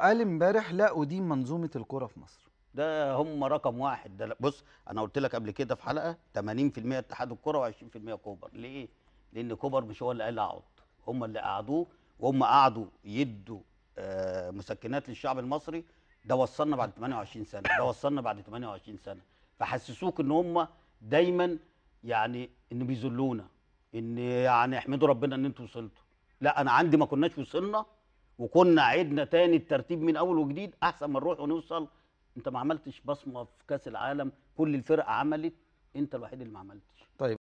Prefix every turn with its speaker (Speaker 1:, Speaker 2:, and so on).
Speaker 1: قال امبارح لا ادين منظومه الكره في مصر
Speaker 2: ده هم رقم واحد ده بص انا قلت لك قبل كده في حلقه 80% اتحاد الكره و20% كوبر ليه؟ لان كوبر مش هو اللي قال اقعد هم اللي قعدوه وهم قعدوا يدوا آه، مسكنات للشعب المصري ده وصلنا بعد 28 سنه ده وصلنا بعد 28 سنه فحسسوك ان هم دايما يعني ان بيذلونا ان يعني احمدوا ربنا ان انتوا وصلتوا لا انا عندي ما كناش وصلنا وكنا عدنا تاني الترتيب من اول وجديد احسن ما نروح ونوصل انت ما عملتش بصمه في كاس العالم كل الفرق عملت انت الوحيد اللي ما عملتش
Speaker 3: طيب